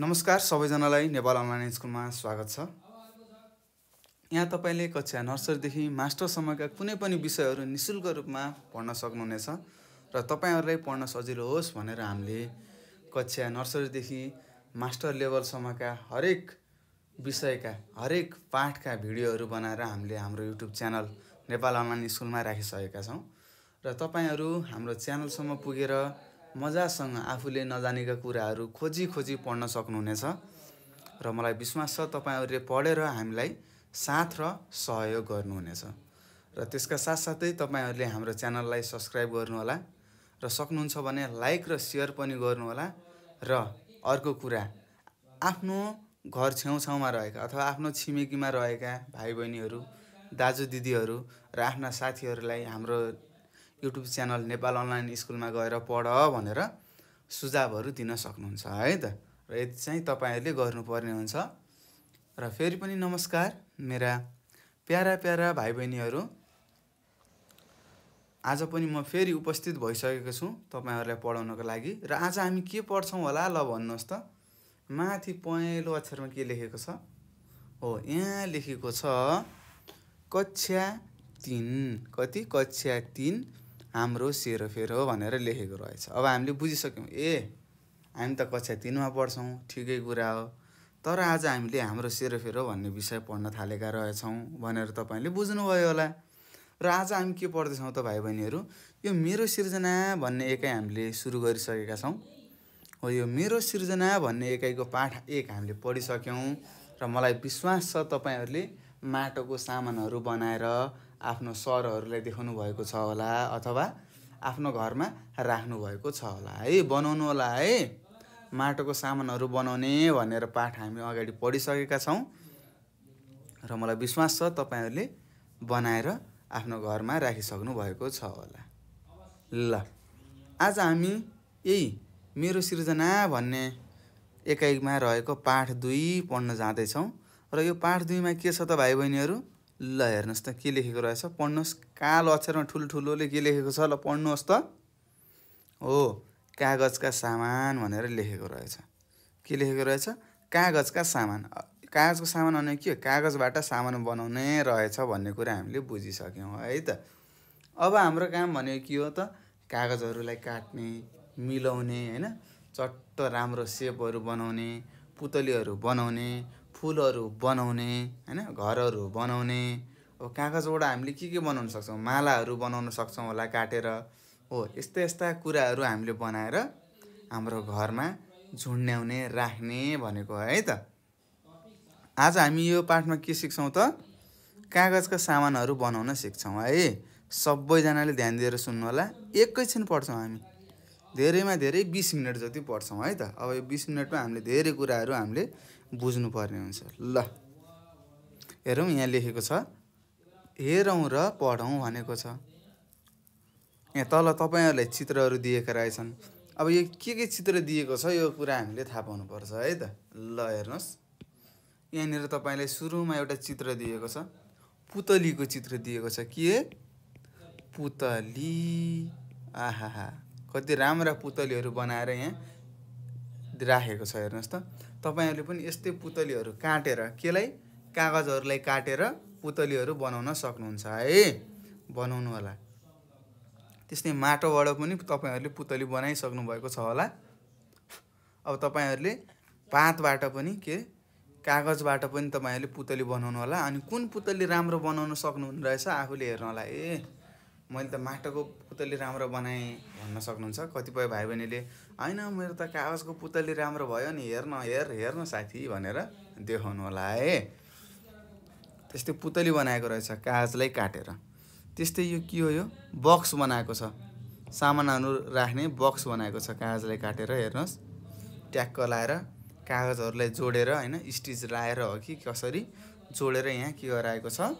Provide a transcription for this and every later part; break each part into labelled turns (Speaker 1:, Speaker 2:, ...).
Speaker 1: नमस्कार सबैजनालाई नेपाल अनलाइन स्कुलमा स्वागत छ यहाँ तपाईँले कक्षा नर्सरीदेखि मास्टरसम्मका कुनै पनि विषयहरू नि शुल्क रूपमा पढ्न सक्नुहुनेछ र तपाईँहरूलाई पढ्न सजिलो होस् भनेर हामीले कक्षा नर्सरीदेखि मास्टर लेभलसम्मका हरेक विषयका हरेक पाठका भिडियोहरू बनाएर हामीले हाम्रो युट्युब च्यानल नेपाल अनलाइन स्कुलमा राखिसकेका छौँ र तपाईँहरू हाम्रो च्यानलसम्म पुगेर मजासँग आफूले नजानेका कुराहरू खोजी खोजी पढ्न सक्नुहुनेछ र मलाई विश्वास छ तपाईँहरूले पढेर हामीलाई साथ र सहयोग गर्नुहुनेछ र त्यसका साथसाथै तपाईँहरूले हाम्रो च्यानललाई सब्सक्राइब गर्नुहोला र सक्नुहुन्छ भने लाइक र सेयर पनि गर्नुहोला र अर्को कुरा आफ्नो घर छेउछाउमा रहेका अथवा आफ्नो छिमेकीमा रहेका भाइ बहिनीहरू दाजु दिदीहरू र आफ्ना साथीहरूलाई हाम्रो युट्युब च्यानल नेपाल अनलाइन स्कुलमा गएर पढ भनेर सुझावहरू दिन सक्नुहुन्छ है त र यति चाहिँ तपाईँहरूले गर्नुपर्ने हुन्छ र फेरि पनि नमस्कार मेरा प्यारा प्यारा भाइ बहिनीहरू आज पनि म फेरि उपस्थित भइसकेको छु तपाईँहरूलाई पढाउनको लागि र आज हामी के पढ्छौँ होला ल भन्नुहोस् त माथि पहेँलो अक्षरमा के लेखेको छ हो यहाँ लेखेको छ कक्षा तिन कति कक्षा तिन हाम्रो सेरोफेर हो भनेर लेखेको रहेछ अब हामीले बुझिसक्यौँ ए हामी त कक्षा तिनमा पढ्छौँ ठिकै कुरा हो तर आज हामीले हाम्रो सेरोफेर हो भन्ने विषय पढ्न थालेका रहेछौँ भनेर तपाईँले बुझ्नुभयो होला र आज हामी के पढ्दैछौँ त भाइ बहिनीहरू यो मेरो सिर्जना भन्ने एकाइ हामीले सुरु गरिसकेका छौँ हो यो मेरो सिर्जना भन्ने एकाइको पाठ एक हामीले पढिसक्यौँ र मलाई विश्वास छ तपाईँहरूले माटोको सामानहरू बनाएर आफ्नो सरहरूलाई देखाउनु भएको छ होला अथवा आफ्नो घरमा राख्नुभएको छ होला है बनाउनु होला है माटोको सामानहरू बनाउने भनेर पाठ हामी अगाडि पढिसकेका छौँ र मलाई विश्वास छ तपाईँहरूले बनाएर आफ्नो घरमा राखिसक्नु भएको छ होला ल आज हामी यही मेरो सिर्जना भन्ने एकाइमा रहेको पाठ दुई पढ्न जाँदैछौँ र यो पाठ दुईमा के छ त भाइ बहिनीहरू ल हेर्नुहोस् त के लेखेको रहेछ पढ्नुहोस् कालो अक्षरमा ठुलो ठुलोले के लेखेको छ ल पढ्नुहोस् त हो कागजका सामान भनेर लेखेको रहेछ के लेखेको रहेछ कागजका सामान कागजको सामान भने के हो कागजबाट सामान बनाउने रहेछ भन्ने कुरा हामीले बुझिसक्यौँ है त अब हाम्रो काम भनेको के हो त कागजहरूलाई काट्ने मिलाउने होइन चट्ट राम्रो सेपहरू बनाउने पुतलीहरू बनाउने फुलहरू बनाउने होइन घरहरू बनाउने अब कागजबाट हामीले के के बनाउन सक्छौँ मालाहरू बनाउन सक्छौँ होला काटेर हो यस्ता यस्ता कुराहरू हामीले बनाएर हाम्रो घरमा झुन्ड्याउने राख्ने भनेको है त आज हामी यो पाठमा के सिक्छौँ त कागजका सामानहरू बनाउन सिक्छौँ है सबैजनाले ध्यान दिएर सुन्नु होला एकैछिन पढ्छौँ हामी धेरैमा धेरै बिस मिनट जति पढ्छौँ है त अब यो बिस मिनटमा हामीले धेरै कुराहरू हामीले बुझ्नुपर्ने हुन्छ ल हेरौँ यहाँ लेखेको छ हेरौँ र पढौँ भनेको छ यहाँ तल तपाईँहरूलाई चित्रहरू दिएका रहेछन् अब यो के के चित्र दिएको छ यो कुरा हामीले थाहा पाउनुपर्छ है त ल हेर्नुहोस् यहाँनिर तपाईँलाई सुरुमा एउटा चित्र दिएको छ पुतलीको चित्र दिएको छ के पुतली आहा कति राम्रा पुतलीहरू बनाएर यहाँ राखेको छ हेर्नुहोस् त तपाईँहरूले पनि यस्तै पुतलीहरू काटेर केलाई कागजहरूलाई काटेर पुतलीहरू बनाउन सक्नुहुन्छ है बनाउनु होला त्यस्तै माटोबाट पनि तपाईँहरूले पुतली बनाइसक्नु भएको छ होला अब तपाईँहरूले पातबाट पनि के कागजबाट पनि तपाईँहरूले पुतली बनाउनु होला अनि कुन पुतली राम्रो बनाउन सक्नुहुने रहेछ आफूले होला ए मैले त माटोको पुतली राम्रो बनाएँ भन्न सक्नुहुन्छ कतिपय भाइ बहिनीले होइन मेरो त कागजको पुतली राम्रो भयो नि हेर्न हेर हेर्न साथी भनेर देखाउनु होला है त्यस्तै पुतली बनाएको रहेछ कागजलाई काटेर त्यस्तै यो के हो यो बक्स बनाएको छ सामानहरू राख्ने बक्स बनाएको छ कागजलाई काटेर हेर्नुहोस् ट्याक्क लाएर कागजहरूलाई जोडेर होइन स्टिच लाएर हो कि कसरी जोडेर यहाँ के गराएको छ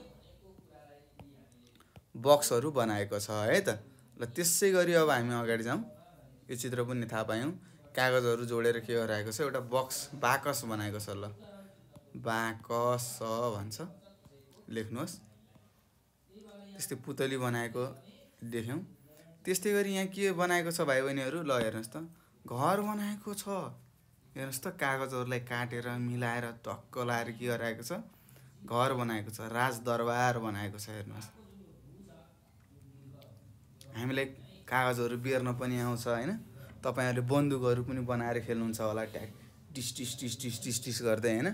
Speaker 1: बक्सहरू बनाएको छ है त ल त्यसै गरी अब हामी अगाडि जाउँ यो चित्र पनि थाहा पायौँ कागजहरू जोडेर के गराएको छ एउटा बक्स बाकस बनाएको छ ल बाकस भन्छ लेख्नुहोस् त्यस्तै पुतली बनाएको देख्यौँ त्यस्तै गरी यहाँ के बनाएको छ भाइ बहिनीहरू ल हेर्नुहोस् त घर बनाएको छ हेर्नुहोस् त कागजहरूलाई काटेर मिलाएर टक्क लाएर के गराएको छ घर बनाएको छ राजदरबार बनाएको छ हेर्नुहोस् हामीलाई कागजहरू बेर्न पनि आउँछ होइन तपाईँहरूले बन्दुकहरू पनि बनाएर खेल्नुहुन्छ होला ट्याक टिस टिस टिस टिस टिस टिस गर्दै होइन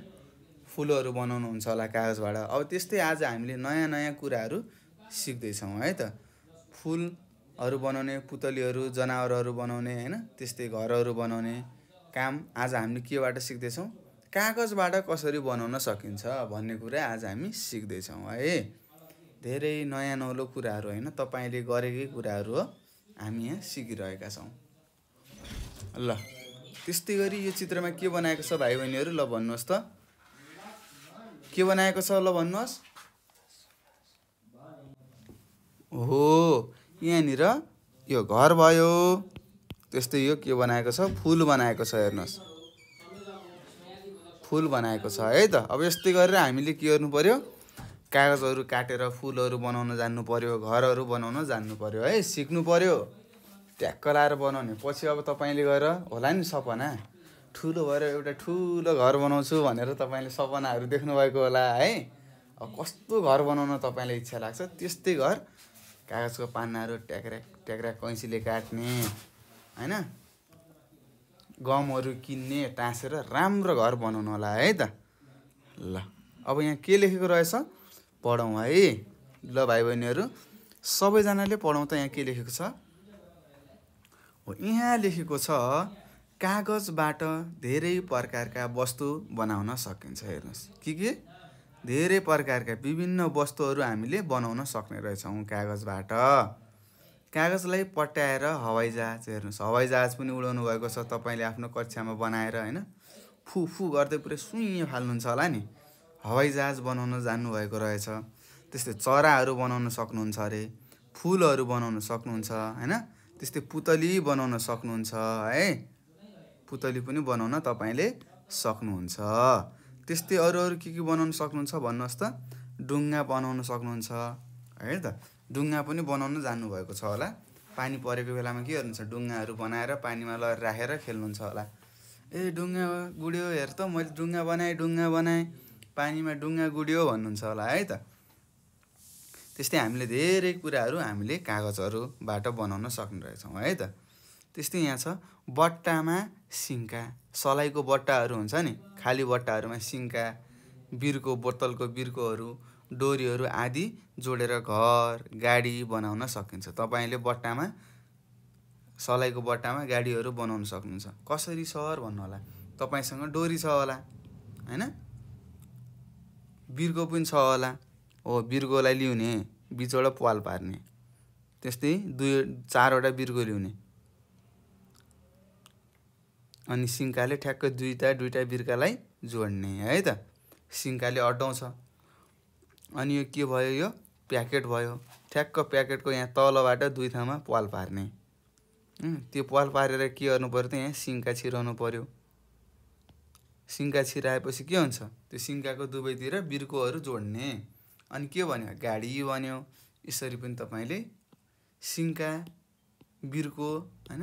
Speaker 1: फुलहरू बनाउनुहुन्छ होला कागजबाट अब त्यस्तै आज हामीले नयाँ नयाँ कुराहरू सिक्दैछौँ है त फुलहरू बनाउने पुतलीहरू जनावरहरू बनाउने होइन त्यस्तै घरहरू बनाउने काम आज हामीले केबाट सिक्दैछौँ कागजबाट कसरी बनाउन सकिन्छ भन्ने कुरा आज हामी सिक्दैछौँ है धेरै नयाँ नौलो कुराहरू होइन तपाईँले गरेकै कुराहरू हो हामी यहाँ सिकिरहेका छौँ ल त्यस्तै गरी यो चित्रमा के बनाएको छ भाइ बहिनीहरू ल भन्नुहोस् त के बनाएको छ ल भन्नुहोस् हो यहाँनिर यो घर भयो त्यस्तै यो के बनाएको छ फुल बनाएको छ हेर्नुहोस् फुल बनाएको छ है त अब यस्तै गरेर हामीले के गर्नु पऱ्यो कागजहरू काटेर फुलहरू बनाउन जान्नु पऱ्यो घरहरू बनाउन जान्नु पऱ्यो है सिक्नु पऱ्यो ट्याक्क लाएर बनाउने पछि अब तपाईँले गएर होला नि सपना ठुलो भएर एउटा ठुलो घर बनाउँछु भनेर तपाईँले सपनाहरू देख्नुभएको होला है अब कस्तो घर बनाउन तपाईँलाई इच्छा लाग्छ त्यस्तै घर कागजको पान्नाहरू ट्याक्रा ट्याक्रा कैँसीले काट्ने होइन गमहरू किन्ने टाँसेर राम्रो घर बनाउनु होला है त ल अब यहाँ के लेखेको रहेछ पढौँ है ल भाइ बहिनीहरू सबैजनाले पढौँ त यहाँ के लेखेको छ हो यहाँ लेखेको छ कागजबाट धेरै प्रकारका वस्तु बनाउन सकिन्छ हेर्नुहोस् के के धेरै प्रकारका विभिन्न वस्तुहरू हामीले बनाउन सक्ने रहेछौँ कागजबाट कागजलाई पट्याएर हवाईजहाज हेर्नुहोस् हवाईजहाज पनि उडाउनु भएको छ तपाईँले आफ्नो कक्षामा बनाएर होइन फु फु गर्दै पुरै सुइँ फाल्नुहुन्छ होला नि हवाईजहाज बनाउन जान्नुभएको रहेछ त्यस्तै चराहरू बनाउन सक्नुहुन्छ अरे फुलहरू बनाउन सक्नुहुन्छ होइन त्यस्तै पुतली बनाउन सक्नुहुन्छ है पुतली पनि बनाउन तपाईँले सक्नुहुन्छ त्यस्तै अरू अरू के के बनाउन सक्नुहुन्छ भन्नुहोस् त डुङ्गा बनाउन सक्नुहुन्छ है त डुङ्गा पनि बनाउन जान्नुभएको छ होला पानी परेको बेलामा के गर्नुहुन्छ डुङ्गाहरू बनाएर पानीमा ल राखेर खेल्नुहुन्छ होला ए डुङ्गा गुड्यो हेर त मैले डुङ्गा बनाएँ डुङ्गा बनाएँ पानीमा डुङ्गा गुड्यो भन्नुहुन्छ होला है त त्यस्तै हामीले धेरै कुराहरू हामीले कागजहरूबाट बनाउन सक्ने रहेछौँ है त त्यस्तै यहाँ छ बट्टामा सिङ्का सलाइको बट्टाहरू हुन्छ नि खाली बट्टाहरूमा सिङ्का बिर्को बोतलको बिर्कोहरू डोरीहरू आदि जोडेर घर गाडी बनाउन सकिन्छ तपाईँले बट्टामा सलाइको बट्टामा गाडीहरू बनाउन सक्नुहुन्छ कसरी सर भन्नुहोला तपाईँसँग डोरी छ होला होइन बिर्को पनि छ होला हो बिर्कोलाई लिउने बिचबाट पाल पार्ने त्यस्तै दुई चारवटा बिर्गो लिउने अनि सिङ्काले ठ्याक्क दुईवटा दुईवटा बिर्कालाई जोड्ने है त सिङ्काले अड्डाउँछ अनि यो के भयो यो प्याकेट भयो ठ्याक्क प्याकेटको यहाँ तलबाट दुई ठाउँमा पाल पार्ने त्यो पाल पारेर के गर्नु पर्यो त यहाँ सिङ्का छिराउनु पर्यो सिन्का छिराएपछि के हुन्छ त्यो सिन्काको दुवैतिर बिर्कोहरू जोड्ने अनि के भन्यो गाडी भन्यो यसरी पनि तपाईँले सिन्का बिर्को होइन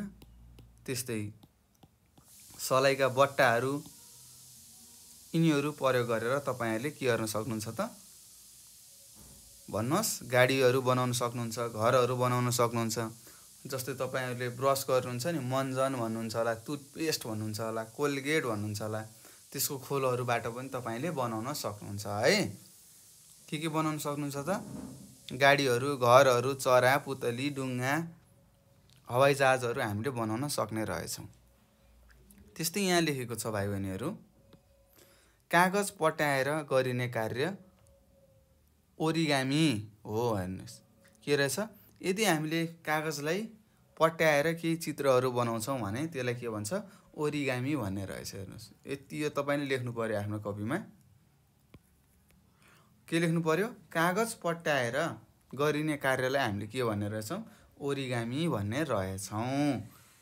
Speaker 1: त्यस्तै सलाइका बट्टाहरू यिनीहरू प्रयोग गरेर तपाईँहरूले के गर्न सक्नुहुन्छ त भन्नुहोस् गाडीहरू बनाउन सक्नुहुन्छ घरहरू बनाउन सक्नुहुन्छ जस्तै तपाईँहरूले ब्रस गर्नुहुन्छ नि मन्जन भन्नुहुन्छ होला टुथपेस्ट भन्नुहुन्छ होला कोलगेट भन्नुहुन्छ होला त्यसको खोलहरूबाट पनि तपाईँले बनाउन सक्नुहुन्छ है के के बनाउन सक्नुहुन्छ त गाडीहरू घरहरू चरा पुतली डुङ्गा हवाईजहाजहरू हामीले बनाउन सक्ने रहेछौँ त्यस्तै यहाँ लेखेको छ भाइ बहिनीहरू कागज पट्याएर गरिने कार्य ओरिगामी हो हेर्नुहोस् के रहेछ यदि हामीले कागजलाई पट्याएर केही चित्रहरू बनाउँछौँ भने त्यसलाई के भन्छ ओरिगामी भन्ने रहेछ हेर्नुहोस् यति यो तपाईँले लेख्नु पऱ्यो आफ्नो कपीमा के लेख्नु पऱ्यो कागज पट्याएर गरिने कार्यलाई हामीले के भन्ने रहेछौँ ओरिगामी भन्ने रहेछौँ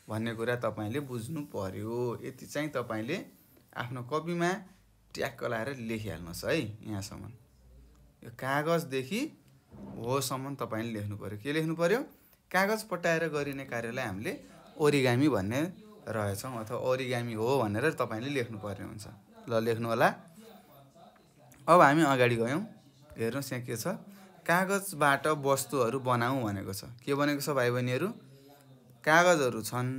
Speaker 1: भन्ने कुरा तपाईँले बुझ्नु पऱ्यो यति चाहिँ तपाईँले आफ्नो कपीमा ट्याक्क लाएर लेखिहाल्नुहोस् है यहाँसम्म यो कागजदेखि होसम्म तपाईँले लेख्नु पऱ्यो के लेख्नु पऱ्यो कागज पट्याएर गरिने कार्यलाई हामीले ओरिगामी भन्ने रहेछौँ अथवा ओरिगामी हो भनेर तपाईँले लेख्नु पर्ने हुन्छ ल लेख्नु होला अब हामी अगाडि गयौँ हेर्नुहोस् यहाँ के छ कागजबाट वस्तुहरू बनाऊ भनेको छ के भनेको छ भाइ बहिनीहरू कागजहरू छन्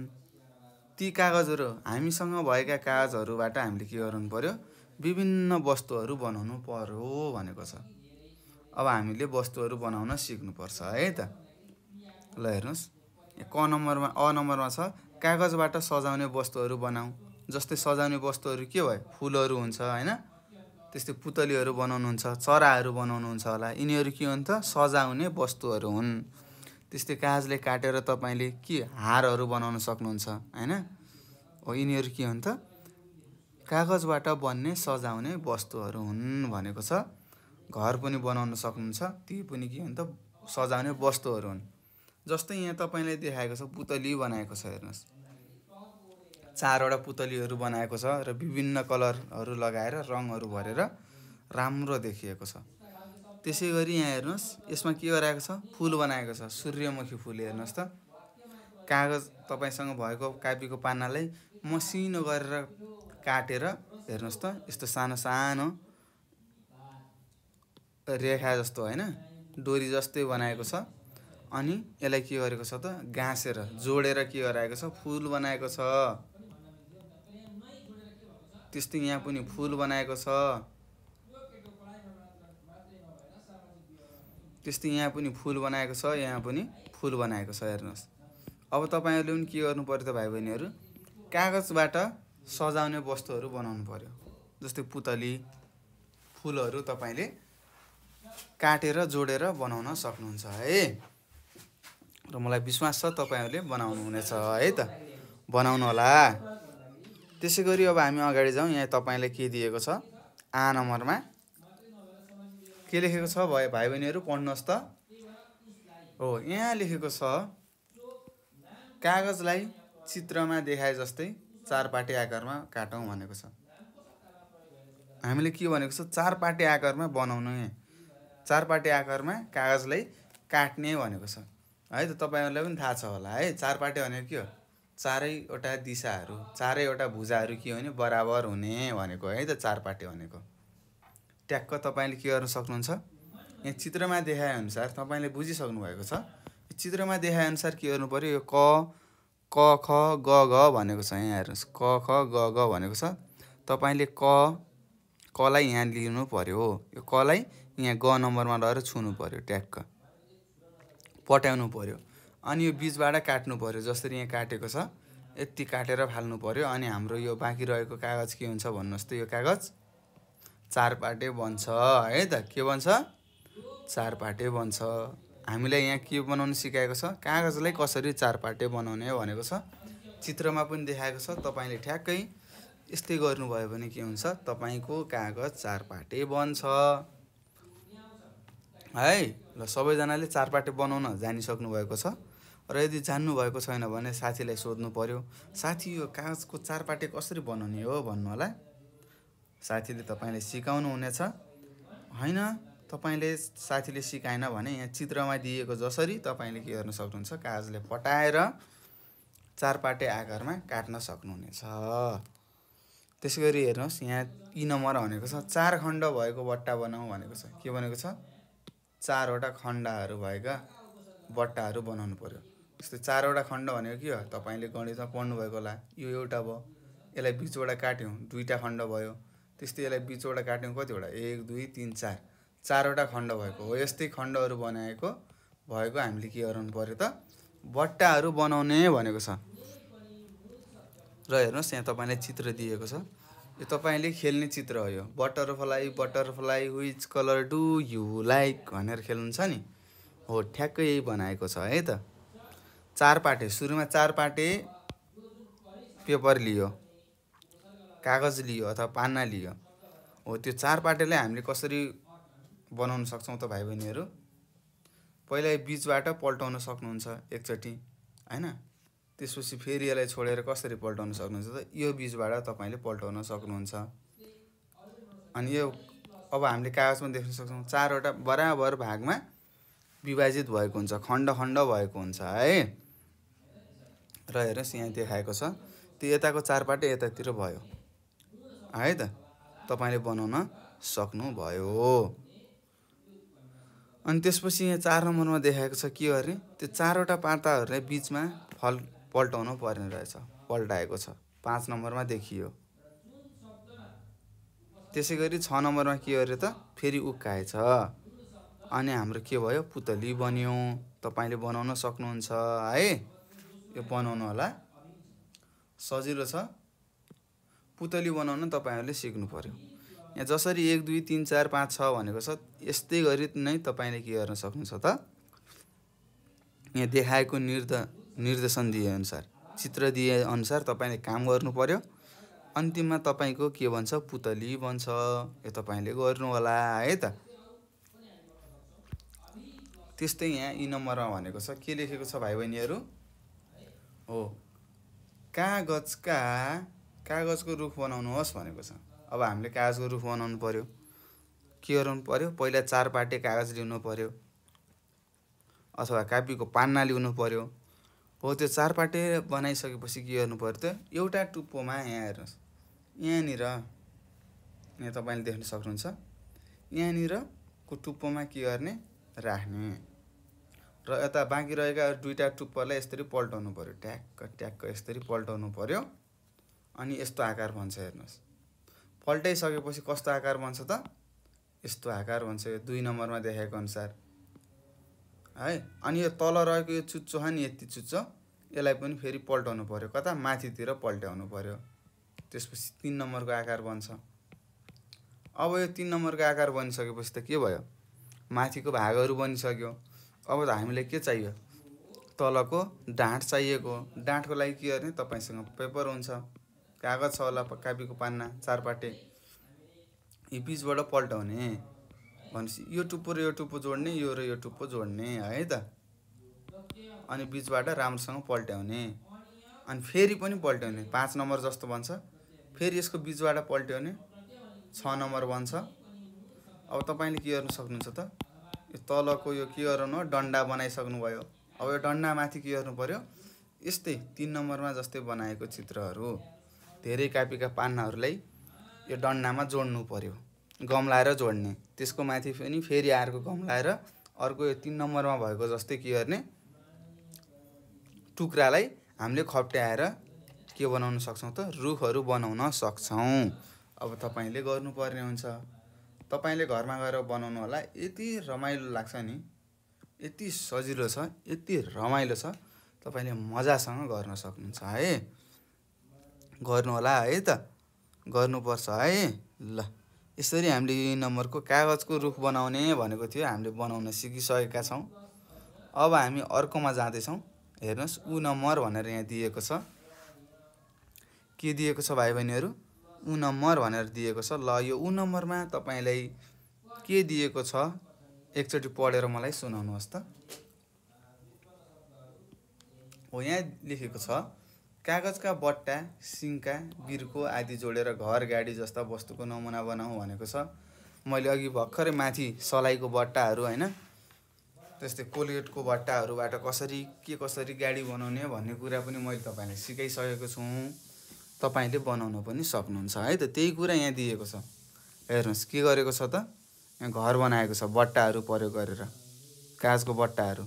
Speaker 1: ती कागजहरू हामीसँग भएका कागजहरूबाट हामीले के गर्नु पऱ्यो विभिन्न वस्तुहरू बनाउनु पर्यो भनेको छ अब हामीले वस्तुहरू बनाउन सिक्नुपर्छ है त ल हेर्नुहोस् क नम्बरमा अ नम्बरमा छ कागजबाट सजाउने वस्तुहरू बनाऊ जस्तै सजाउने वस्तुहरू के भयो फुलहरू हुन्छ होइन त्यस्तै पुतलीहरू बनाउनुहुन्छ चराहरू बनाउनुहुन्छ होला यिनीहरू के हुन्छ त सजाउने वस्तुहरू हुन् त्यस्तै कागजले काटेर तपाईँले के हारहरू बनाउन सक्नुहुन्छ होइन हो यिनीहरू के हुन्छ त कागजबाट बन्ने सजाउने वस्तुहरू हुन् भनेको छ घर पनि बनाउन सक्नुहुन्छ ती पनि के हुन्छ त सजाउने वस्तुहरू हुन् जस्तै यहाँ तपाईँले देखाएको छ पुतली बनाएको छ हेर्नुहोस् चारवटा पुतलीहरू बनाएको छ र विभिन्न कलरहरू लगाएर रङहरू भरेर राम्रो देखिएको छ त्यसै गरी यहाँ हेर्नुहोस् यसमा के गराएको छ फुल बनाएको छ सूर्यमुखी फुल हेर्नुहोस् त कागज तपाईँसँग भएको कापीको पानालाई मसिनो गरेर काटेर हेर्नुहोस् त यस्तो सानो सानो रेखा जस्तो होइन डोरी जस्तै बनाएको छ अनि यसलाई के गरेको छ त गाँसेर जोडेर के गराएको छ फुल बनाएको छ त्यस्तै यहाँ पनि फुल बनाएको छ त्यस्तै यहाँ पनि फुल बनाएको छ यहाँ पनि फुल बनाएको छ हेर्नुहोस् अब तपाईँहरूले पनि के गर्नु पऱ्यो त भाइ बहिनीहरू कागजबाट सजाउने वस्तुहरू बनाउनु पऱ्यो जस्तै पुतली फुलहरू तपाईँले काटेर जोडेर बनाउन सक्नुहुन्छ है र मलाई विश्वास छ तपाईँहरूले बनाउनु हुनेछ है त बनाउनु होला त्यसै गरी अब हामी अगाडि जाउँ यहाँ तपाईँलाई के दिएको छ आ नम्बरमा के लेखेको छ भयो भाइ बहिनीहरू पढ्नुहोस् त हो यहाँ लेखेको छ कागजलाई चित्रमा देखाए जस्तै चारपाटे आकारमा काटौँ भनेको छ हामीले के भनेको छ चारपाटे आकारमा बनाउनु यहाँ चारपाटे आकारमा कागजलाई काट्ने भनेको छ है त तपाईँहरूलाई पनि थाहा छ होला है चारपाटे भनेको के हो चारैवटा दिशाहरू चारैवटा भुजाहरू के हो भने बराबर हुने भनेको है त चारपाटे भनेको ट्याक्क तपाईँले के गर्न सक्नुहुन्छ यहाँ चित्रमा देखाएअनुसार तपाईँले बुझिसक्नु भएको छ चित्रमा देखाएअनुसार के गर्नु पऱ्यो यो क क ख ग ग भनेको छ यहाँ हेर्नुहोस् क ख ग ग भनेको छ तपाईँले क कलाई यहाँ लिनु पऱ्यो हो यो कलाई यहाँ ग नम्बरमा रहेर छुनु पऱ्यो ट्याक्क पट्याउनु पऱ्यो अनि यो बिचबाट काट्नु पऱ्यो जसरी यहाँ काटेको छ यति काटेर फाल्नु पऱ्यो अनि हाम्रो यो बाँकी रहेको कागज के हुन्छ भन्नुहोस् त यो कागज चारपाटे बन्छ है त के बन्छ चारपाटे बन्छ हामीलाई यहाँ के बनाउनु सिकाएको छ कागजलाई कसरी चारपाटे बनाउने भनेको छ चित्रमा पनि देखाएको छ तपाईँले ठ्याक्कै यस्तै गर्नुभयो भने के हुन्छ तपाईँको कागज चारपाटे बन्छ है ल सबैजनाले चारपाटे बनाउन जानिसक्नु भएको छ र यदि जान्नुभएको छैन भने साथीलाई सोध्नु पऱ्यो साथी यो काँचको चारपाटे कसरी बनाउने हो भन्नु होला साथीले तपाईँले सिकाउनु हुनेछ होइन तपाईँले साथीले सिकाएन भने यहाँ चित्रमा दिएको जसरी तपाईँले के गर्न सक्नुहुन्छ कागजले पटाएर चारपाटे आकारमा काट्न सक्नुहुनेछ त्यसै गरी हेर्नुहोस् यहाँ यी नम्बर भनेको छ चार खण्ड भएको बट्टा बनाऊ भनेको छ के भनेको छ चारवटा खण्डहरू भएका बट्टाहरू बनाउनु पऱ्यो यस्तो चारवटा खण्ड भनेको के हो तपाईँले गणितमा पढ्नुभएको होला यो एउटा भयो यसलाई बिचबाट काट्यौँ दुईवटा खण्ड भयो त्यस्तै यसलाई बिचबाट काट्यौँ कतिवटा एक दुई तिन चार चारवटा खण्ड भएको हो यस्तै खण्डहरू बनाएको भएको हामीले के गराउनु पऱ्यो त बट्टाहरू बनाउने भनेको छ र हेर्नुहोस् यहाँ तपाईँलाई चित्र दिएको छ यो तपाईँले खेल्ने चित्र हो यो butterfly butterfly which colour do you like भनेर खेल्नुहुन्छ नि हो ठ्याक्कै यही बनाएको छ है त चार पाटे सुरुमा चार पाटे पेपर लियो कागज लियो अथवा पाना लियो हो त्यो चार पाटेलाई हामीले कसरी बनाउन सक्छौँ त भाइ बहिनीहरू पहिला बिचबाट पल्टाउन सक्नुहुन्छ एकचोटि होइन त्यसपछि फेरि यसलाई छोडेर कसरी पल्टाउन सक्नुहुन्छ त यो बिचबाट तपाईँले पल्टाउन सक्नुहुन्छ अनि यो अब हामीले कागजमा देख्न सक्छौँ चारवटा बराबर भागमा विभाजित भएको हुन्छ खण्ड खण्ड भएको हुन्छ है र हेर्नुहोस् यहाँ देखाएको छ त्यो यताको चारपाटै यतातिर भयो है त तपाईँले बनाउन सक्नुभयो अनि त्यसपछि यहाँ चार नम्बरमा देखाएको छ के अरे त्यो चारवटा पाताहरूलाई बिचमा फल पल्टाउनु पर्ने रहेछ पल्टाएको छ पाँच नम्बरमा देखियो त्यसै गरी छ नम्बरमा के अरे त फेरि उक्काएछ अनि हाम्रो के भयो पुतली बन्यो तपाईँले बनाउन सक्नुहुन्छ है यो बनाउनु होला सजिलो छ पुतली बनाउन तपाईँहरूले सिक्नु पऱ्यो यहाँ जसरी एक दुई तिन चार पाँच छ भनेको छ यस्तै गरी नै तपाईँले के गर्न सक्नुहुन्छ त यहाँ देखाएको निर्द निर्देशन दिएअनुसार चित्र दिएअनुसार तपाईँले काम गर्नु पऱ्यो अन्तिममा तपाईँको के भन्छ पुतली बन्छ यो तपाईँले होला है त त्यस्तै यहाँ यी नम्बरमा भनेको छ के लेखेको छ भाइ बहिनीहरू हो कागजका कागजको रुख बनाउनुहोस् भनेको छ अब हामीले कागजको रुख बनाउनु पऱ्यो के गर्नु पऱ्यो पहिला चार पाटे कागज लिनु पऱ्यो अथवा कापीको पान्ना लिनु पऱ्यो हो त्यो चार पाटे बनाइसकेपछि के गर्नु पऱ्यो त्यो एउटा टुप्पोमा यहाँ हेर्नुहोस् यहाँनिर यहाँ तपाईँले देख्न सक्नुहुन्छ यहाँनिरको टुप्पोमा के गर्ने राख्ने र यता बाँकी रहेका दुईवटा टुप्पालाई यसरी पल्टाउनु पऱ्यो ट्याक्क ट्याक्क यसरी पल्टाउनु पऱ्यो अनि यस्तो आकार भन्छ हेर्नुहोस् पल्टाइसकेपछि कस्तो आकार भन्छ त यस्तो आकार भन्छ यो दुई नम्बरमा देखाएको अनुसार है अनि यो तल रहेको यो चुच्चो छ नि यति चुच्चो यसलाई पनि फेरि पल्टाउनु पऱ्यो कता माथितिर पल्ट्याउनु पऱ्यो त्यसपछि तिन नम्बरको आकार बन्छ अब यो तिन नम्बरको आकार बनिसकेपछि त के भयो माथिको भागहरू बनिसक्यो अब त हामीलाई के चाहियो तलको डाँट चाहिएको डाँटको लागि के गर्ने तपाईँसँग पेपर हुन्छ कागज छ होला कापीको पान्ना चारपाटे यी बिचबाट पल्टाउने भनेपछि यो टुप्पो र यो टुप्पो जोड्ने यो र यो टुप्पो जोड्ने है त अनि बिचबाट राम्रोसँग पल्ट्याउने अनि फेरि पनि पल्ट्याउने पाँच नम्बर जस्तो भन्छ फेरि यसको बिचबाट पल्ट्याउने छ नम्बर भन्छ अब तपाईँले के गर्नु सक्नुहुन्छ त यो तलको यो के गरौँ न डन्डा बनाइसक्नुभयो अब यो डन्डामाथि के गर्नु पऱ्यो यस्तै तिन नम्बरमा जस्तै बनाएको चित्रहरू धेरै कापीका पान्नाहरूलाई यो डन्डामा जोड्नु पऱ्यो गमलाएर जोड्ने त्यसको माथि पनि फेरि अर्को गमलाएर अर्को यो तिन नम्बरमा भएको जस्तै के गर्ने टुक्रालाई हामीले खप्ट्याएर के बनाउन सक्छौँ त रुखहरू बनाउन सक्छौँ अब तपाईँले गर्नुपर्ने हुन्छ तपाईँले घरमा गएर बनाउनु होला यति रमाइलो लाग्छ नि यति सजिलो छ यति रमाइलो छ तपाईँले मजासँग गर्न सक्नुहुन्छ है गर्नुहोला है त गर्नुपर्छ है ल यसरी हामीले यही नम्बरको कागजको रुख बनाउने भनेको थियो हामीले बनाउन सिकिसकेका छौँ अब हामी अर्कोमा जाँदैछौँ हेर्नुहोस् ऊ नम्बर भनेर यहाँ दिएको छ के दिएको छ भाइ बहिनीहरू ऊ नम्बर भनेर दिएको छ ल यो ऊ नम्बरमा तपाईँलाई के दिएको छ एकचोटि पढेर मलाई सुनाउनुहोस् त हो यहाँ लेखेको छ कागजका बट्टा सिङ्का बिर्को आदि जोडेर घर गाडी जस्ता वस्तुको नमुना बनाऊ भनेको छ मैले अघि भर्खरै माथि सलाइको बट्टाहरू होइन त्यस्तै कोलगेटको बट्टाहरूबाट कसरी के कसरी गाडी बनाउने भन्ने कुरा पनि मैले तपाईँलाई सिकाइसकेको छु तपाईँले बनाउन पनि सक्नुहुन्छ है त त्यही कुरा यहाँ दिएको छ हेर्नुहोस् के गरेको छ त यहाँ घर बनाएको छ बट्टाहरू प्रयोग गरेर कागजको बट्टाहरू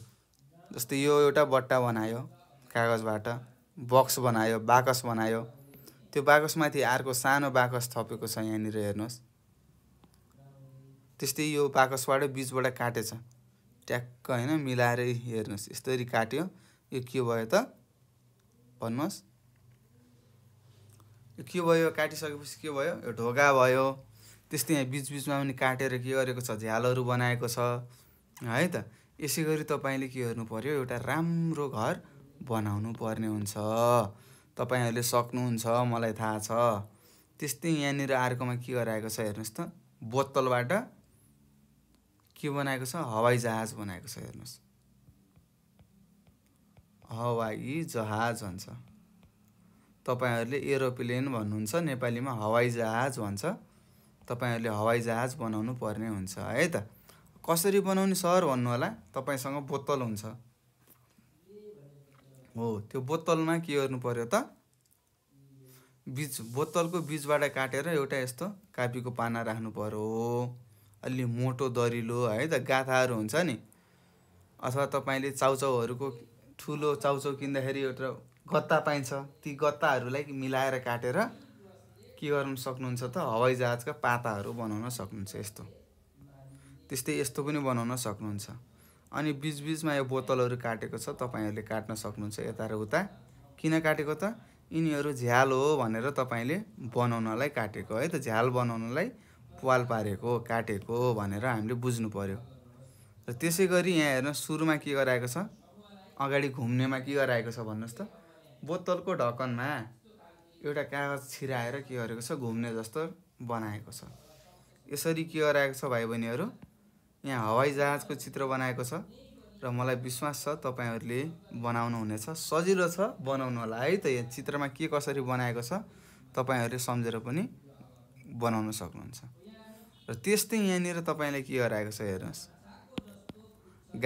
Speaker 1: जस्तै यो एउटा बट्टा बनायो कागजबाट बक्स बनायो बाकस बनायो त्यो बाकसमाथि अर्को सानो बाकस थपेको छ यहाँनिर हेर्नुहोस् त्यस्तै यो बाकसबाट बिचबाट काटेछ ट्याक्क होइन मिलाएर हेर्नुहोस् यस्तरी काट्यो यो के भयो त भन्नुहोस् के भयो काटिसकेपछि के भयो यो ढोका भयो त्यस्तै यहाँ बिचबिचमा पनि काटेर के गरेको छ झ्यालहरू बनाएको छ है त यसै गरी तपाईँले के हेर्नु पऱ्यो एउटा राम्रो घर बनाउनु पर्ने हुन्छ तपाईँहरूले सक्नुहुन्छ मलाई थाहा छ त्यस्तै यहाँनिर अर्कोमा के गराएको छ हेर्नुहोस् त बोतलबाट के बनाएको छ हवाई जहाज बनाएको छ हेर्नुहोस् हवाई जहाज भन्छ तपाईँहरूले एरोप्लेन भन्नुहुन्छ नेपालीमा हवाई जहाज भन्छ तपाईँहरूले जहाज बनाउनु पर्ने हुन्छ है त कसरी बनाउने सर भन्नु होला तपाईँसँग बोतल हुन्छ हो त्यो बोतलमा के गर्नु पर्यो त बिच बोतलको बिचबाट काटेर एउटा यस्तो कापीको पाना राख्नु पर्यो अलि मोटो दरिलो है त गाथाहरू हुन्छ नि अथवा तपाईँले चाउचाउहरूको ठुलो चाउचाउ किन्दाखेरि एउटा गत्ता पाइन्छ ती गत्ताहरूलाई मिलाएर काटेर के गर्न सक्नुहुन्छ त हवाईजहाजका पाताहरू बनाउन सक्नुहुन्छ यस्तो त्यस्तै यस्तो पनि बनाउन सक्नुहुन्छ अनि बिचबिचमा यो बोतलहरू काटेको छ तपाईँहरूले काट्न सक्नुहुन्छ यता र उता किन काटेको त यिनीहरू झ्याल हो भनेर तपाईँले बनाउनलाई काटेको है त झ्याल बनाउनलाई पाल पारेको काटेको भनेर हामीले बुझ्नु पऱ्यो र त्यसै गरी यहाँ हेर्न सुरुमा के गराएको छ अगाडि घुम्नेमा के गराएको छ भन्नुहोस् त बोतलको ढकनमा एउटा कागज छिराएर के गरेको छ घुम्ने जस्तो बनाएको छ यसरी के गराएको छ भाइ बहिनीहरू यहाँ हवाई जहाजको चित्र बनाएको छ र मलाई विश्वास छ तपाईँहरूले बनाउनु हुनेछ सजिलो छ बनाउनु होला है त यहाँ चित्रमा के कसरी बनाएको छ तपाईँहरूले सम्झेर पनि बनाउन सक्नुहुन्छ र त्यस्तै यहाँनिर तपाईँले के गराएको छ हेर्नुहोस्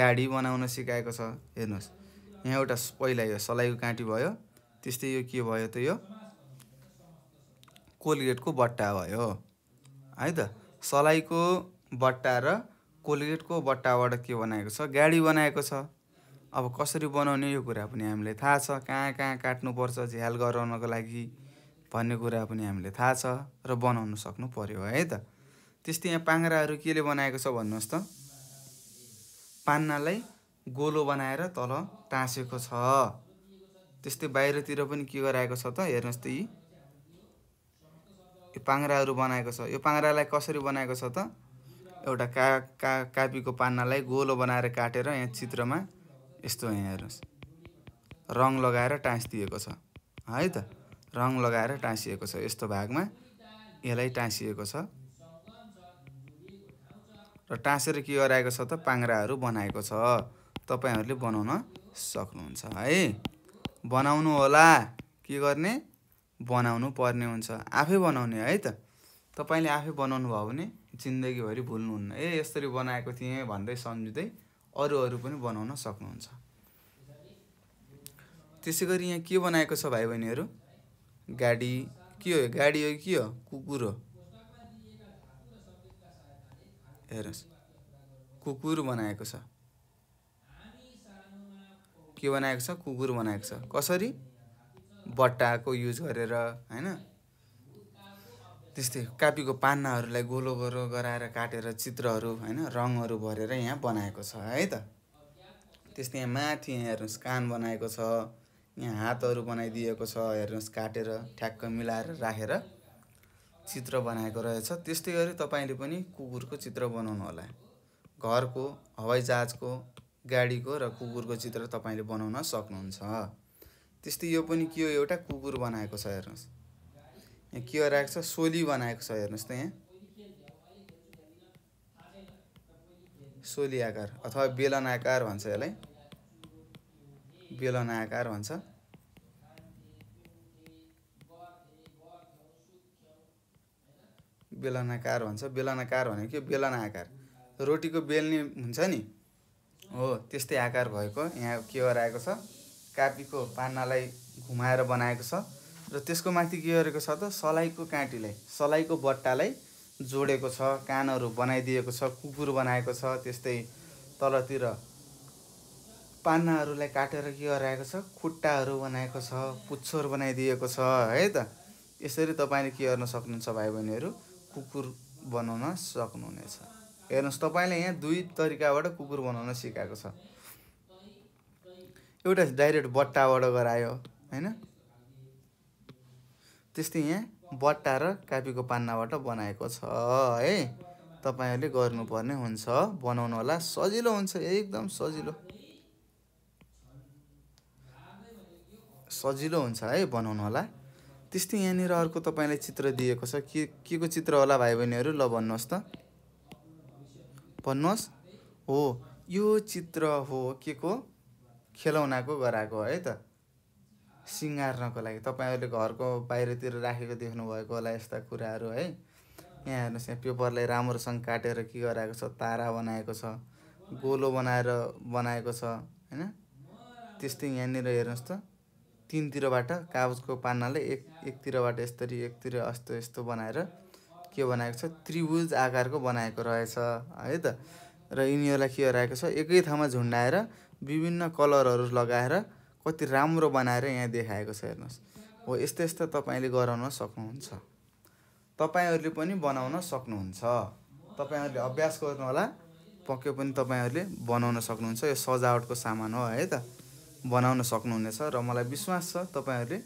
Speaker 1: गाडी बनाउन सिकाएको छ हेर्नुहोस् यहाँ एउटा पहिला यो सलाइको काँटी भयो त्यस्तै यो के भयो त यो कोलगेटको बट्टा भयो है त सलाइको बट्टा र कोलगेटको बट्टाबाट के बनाएको छ गाडी बनाएको छ अब कसरी बनाउने यो कुरा पनि हामीले थाहा छ कहाँ कहाँ काट्नुपर्छ झ्याल गराउनको लागि भन्ने कुरा पनि हामीले थाहा छ र बनाउनु सक्नु पऱ्यो है त त्यस्तै यहाँ पाङ्राहरू केले बनाएको छ भन्नुहोस् त पान्नालाई गोलो बनाएर तल टाँसेको छ त्यस्तै बाहिरतिर पनि के गराएको छ त हेर्नुहोस् त यी यो पाङ्राहरू बनाएको छ यो पाङ्रालाई कसरी बनाएको छ त एउटा का का कापीको पान्नालाई गोलो बनाएर काटेर यहाँ चित्रमा यस्तो यहाँ हेर्नुहोस् रङ लगाएर टाँस दिएको छ है त रङ लगाएर टाँसिएको छ यस्तो भागमा यसलाई टाँसिएको छ र टाँसेर के गराएको छ त पाङ्राहरू बनाएको छ तपाईँहरूले बनाउन सक्नुहुन्छ है बनाउनु होला के गर्ने बनाउनु पर्ने हुन्छ आफै बनाउने है त तपाईँले आफै बनाउनु भयो भने जिन्दगीभरि भुल्नुहुन्न ए यसरी बनाएको थिएँ भन्दै सम्झिँदै अरू अरू पनि बनाउन सक्नुहुन्छ त्यसै गरी यहाँ के बनाएको छ भाइ बहिनीहरू गाडी के हो गाडी हो के हो कुकुर हो हेर्नुहोस् कुकुर बनाएको छ के बनाएको छ कुकुर बनाएको छ कसरी बट्टाको युज गरेर होइन त्यस्तै कापीको पान्नाहरूलाई गोलो गोलो गराएर काटेर चित्रहरू होइन रङहरू भरेर यहाँ बनाएको छ है त त्यस्तै यहाँ माथि यहाँ हेर्नुहोस् कान बनाएको छ यहाँ हातहरू बनाइदिएको छ हेर्नुहोस् काटेर ठ्याक्क मिलाएर राखेर चित्र बनाएको रहेछ त्यस्तै गरी तपाईँले पनि कुकुरको चित्र बनाउनु होला घरको हवाईजहाजको गाडीको र कुकुरको चित्र तपाईँले बनाउन सक्नुहुन्छ त्यस्तै यो पनि के हो एउटा कुकुर बनाएको छ हेर्नुहोस् यहाँ के राखेको छ सोली बनाएको छ हेर्नुहोस् त यहाँ सोली आकार अथवा बेलन आकार भन्छ यसलाई बेलन आकार भन्छ बेलनाकार भन्छ बेलनाकार भनेको के बेलन आकार रोटीको बेल्ने हुन्छ नि हो त्यस्तै आकार भएको यहाँ के गराएको छ कापीको पानालाई घुमाएर बनाएको छ र त्यसको माथि के गरेको छ त सलाइको काँटीलाई सलाइको बट्टालाई जोडेको छ कानहरू बनाइदिएको छ कुकुर बनाएको छ त्यस्तै तलतिर पानाहरूलाई काटेर के गराएको छ खुट्टाहरू बनाएको छ पुच्छोर बनाइदिएको छ है त यसरी तपाईँले के गर्न सक्नुहुन्छ भाइ बहिनीहरू कुकुर बनाउन सक्नुहुनेछ हेर्नुहोस् तपाईँले यहाँ दुई तरिकाबाट कुकुर बनाउन सिकाएको छ एउटा डाइरेक्ट बट्टाबाट गरायो होइन त्यस्तै यहाँ बट्टा र कापीको पान्नाबाट बनाएको छ है तपाईँहरूले गर्नुपर्ने हुन्छ बनाउनु होला सजिलो हुन्छ एकदम सजिलो सजिलो हुन्छ है बनाउनु होला त्यस्तै यहाँनिर अर्को तपाईँलाई चित्र दिएको छ के के को चित्र होला भाइ बहिनीहरू ल भन्नुहोस् त भन्नुहोस् हो यो चित्र हो के को खेलौनाको गराएको है त सिँगार्नको लागि तपाईँहरूले घरको बाहिरतिर राखेको देख्नुभएको होला यस्ता कुराहरू है यहाँ हेर्नुहोस् यहाँ पेपरलाई राम्रोसँग काटेर के गराएको छ तारा बनाएको छ गोलो बनाएर बनाएको छ होइन त्यस्तै यहाँनिर हेर्नुहोस् त तिनतिरबाट कागजको पान्नाले एक एकतिरबाट यसरी एकतिर यस्तो यस्तो बनाएर के बनाएको छ त्रिभुज आकारको बनाएको रहेछ है त र यिनीहरूलाई के गराएको छ एकै ठाउँमा झुन्डाएर विभिन्न कलरहरू लगाएर कति राम्रो बनाएर यहाँ देखाएको छ हेर्नुहोस् हो यस्तो यस्तो तपाईँले गराउन सक्नुहुन्छ तपाईँहरूले पनि बनाउन सक्नुहुन्छ तपाईँहरूले अभ्यास गर्नु होला पक्कै पनि तपाईँहरूले बनाउन सक्नुहुन्छ यो सजावटको सामान हो है त बनाउन सक्नुहुनेछ र मलाई विश्वास छ तपाईँहरूले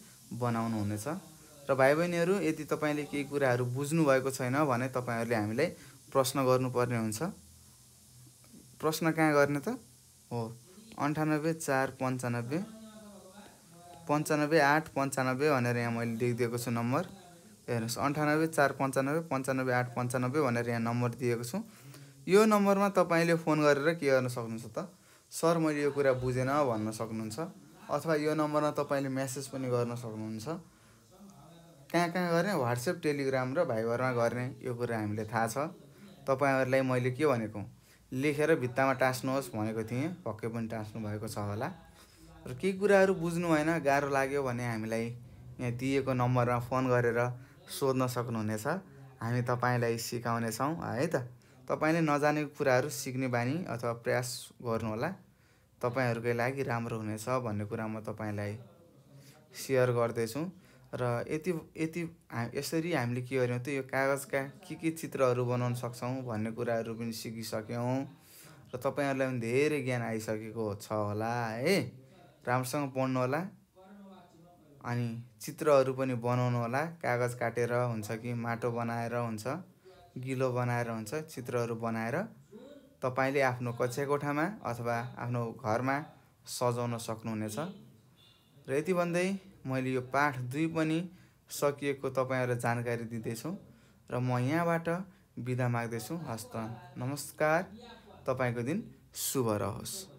Speaker 1: बनाउनुहुनेछ र भाइ बहिनीहरू यदि तपाईँले केही कुराहरू बुझ्नुभएको छैन भने तपाईँहरूले हामीलाई प्रश्न गर्नुपर्ने हुन्छ प्रश्न कहाँ गर्ने त हो अन्ठानब्बे चार पन्चानब्बे पन्चानब्बे आठ पन्चानब्बे भनेर यहाँ मैले देखिदिएको छु नम्बर हेर्नुहोस् अन्ठानब्बे चार पन्चानब्बे पन्चानब्बे आठ पन्चानब्बे भनेर यहाँ नम्बर दिएको छु यो नम्बरमा तपाईँले फोन गरेर के गर्न सक्नुहुन्छ त सर मैले यो कुरा बुझेन भन्न सक्नुहुन्छ अथवा यो नम्बरमा तपाईँले म्यासेज पनि गर्न सक्नुहुन्छ कहाँ कहाँ गर्ने वाट्सएप टेलिग्राम र भाइबरमा गर्ने यो कुरा हामीले थाहा छ तपाईँहरूलाई मैले के भनेको लेखेर भित्तामा टाँस्नुहोस् भनेको थिएँ पक्कै पनि टाँस्नु भएको छ होला र केही कुराहरू बुझ्नु भएन गाह्रो लाग्यो भने हामीलाई यहाँ दिएको नम्बरमा फोन गरेर सोध्न सक्नुहुनेछ हामी तपाईँलाई सिकाउनेछौँ है त तपाईँले नजानेको कुराहरू सिक्ने बानी अथवा प्रयास गर्नुहोला तपाईँहरूकै लागि राम्रो हुनेछ भन्ने कुरा म तपाईँलाई सेयर गर्दैछु र यति यति यसरी हामीले के गर्यौँ त यो कागजका के के चित्रहरू बनाउन सक्छौँ भन्ने कुराहरू पनि सिकिसक्यौँ र तपाईँहरूलाई पनि धेरै ज्ञान आइसकेको छ होला है राम्रोसँग पढ्नु होला अनि चित्रहरू पनि बनाउनु होला कागज काटेर हुन्छ कि माटो बनाएर हुन्छ गिलो बनाएर हुन्छ चित्रहरू बनाएर तपाईँले आफ्नो कक्षा कोठामा अथवा आफ्नो घरमा सजाउन सक्नुहुनेछ र यति भन्दै मैले यो पाठ दुई पनि सकिएको तपाईँहरूलाई जानकारी दिँदैछु र म यहाँबाट बिदा माग्दैछु हस्त नमस्कार तपाईँको दिन शुभ रहोस्